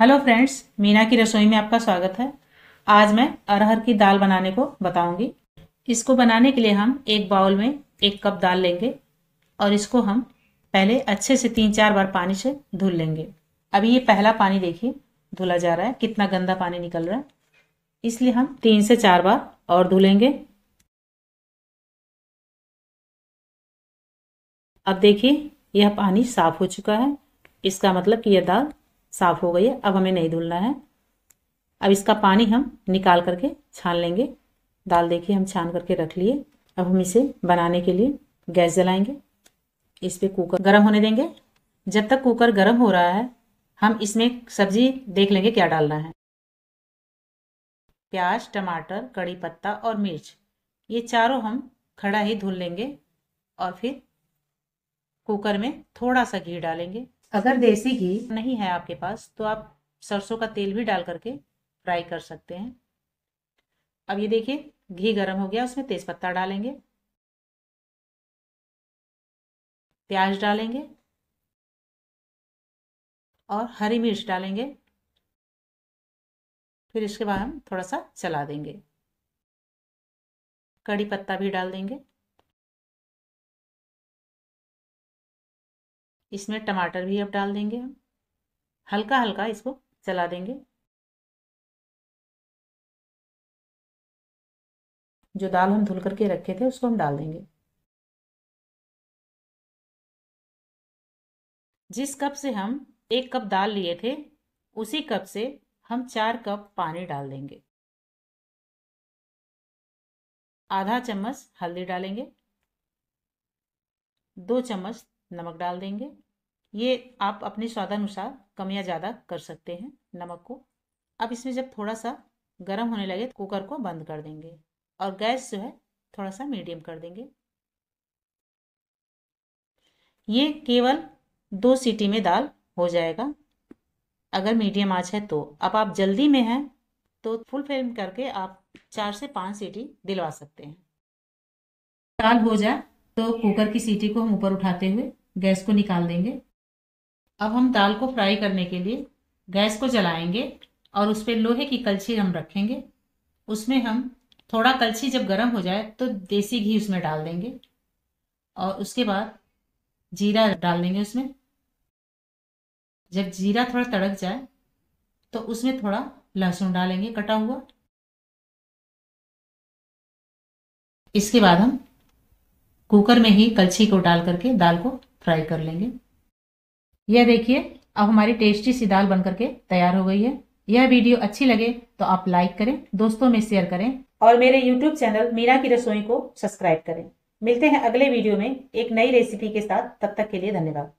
Hello friends Meena की रसोई में आपका स्वागत है आज मैं अरहर की दाल बनाने को बताऊंगी इसको बनाने के लिए हम एक बाउल में एक कप दाल लेंगे और इसको हम पहले अच्छे से तीन चार बार पानी से धुल लेंगे अभी ये पहला पानी देखिए धुला जा रहा है कितना गंदा पानी निकल रहा है इसलिए हम तीन से चार बार और धुलेंगे अब देखिए यह पानी साफ हो चुका है इसका मतलब कि यह दाल साफ़ हो गई है अब हमें नहीं धुलना है अब इसका पानी हम निकाल करके छान लेंगे दाल देखिए हम छान करके रख लिए अब हम इसे बनाने के लिए गैस जलाएंगे इस पर कुकर गर्म होने देंगे जब तक कुकर गर्म हो रहा है हम इसमें सब्जी देख लेंगे क्या डालना है प्याज टमाटर कड़ी पत्ता और मिर्च ये चारों हम खड़ा ही धुल लेंगे और फिर कुकर में थोड़ा सा घी डालेंगे अगर हम्म। देसी घी नहीं है आपके पास तो आप सरसों का तेल भी डाल करके फ्राई कर सकते हैं अब ये देखिए घी गर्म हो गया उसमें तेज़पत्ता डालेंगे प्याज डालेंगे और हरी मिर्च डालेंगे फिर इसके बाद हम थोड़ा सा चला देंगे कड़ी पत्ता भी डाल देंगे इसमें टमाटर भी अब डाल देंगे हम हल्का हल्का इसको चला देंगे जो दाल हम धुल करके रखे थे उसको हम डाल देंगे जिस कप से हम एक कप दाल लिए थे उसी कप से हम चार कप पानी डाल देंगे आधा चम्मच हल्दी डालेंगे दो चम्मच नमक डाल देंगे ये आप अपने स्वादानुसार कम या ज़्यादा कर सकते हैं नमक को अब इसमें जब थोड़ा सा गर्म होने लगे तो कुकर को बंद कर देंगे और गैस जो है थोड़ा सा मीडियम कर देंगे ये केवल दो सीटी में दाल हो जाएगा अगर मीडियम आँच है तो अब आप जल्दी में हैं तो फुल फ्लेम करके आप चार से पाँच सीटी दिलवा सकते हैं दाल हो जाए तो कुकर की सीटी को हम ऊपर उठाते हुए गैस को निकाल देंगे अब हम दाल को फ्राई करने के लिए गैस को जलाएंगे और उस पर लोहे की कलछी हम रखेंगे उसमें हम थोड़ा कलछी जब गर्म हो जाए तो देसी घी उसमें डाल देंगे और उसके बाद जीरा डाल देंगे उसमें जब जीरा थोड़ा तड़क जाए तो उसमें थोड़ा लहसुन डालेंगे कटा हुआ इसके बाद हम कुकर में ही कलछी को डाल करके दाल को फ्राई कर लेंगे यह देखिए अब हमारी टेस्टी सी दाल बनकर के तैयार हो गई है यह वीडियो अच्छी लगे तो आप लाइक करें दोस्तों में शेयर करें और मेरे यूट्यूब चैनल मीरा की रसोई को सब्सक्राइब करें मिलते हैं अगले वीडियो में एक नई रेसिपी के साथ तब तक के लिए धन्यवाद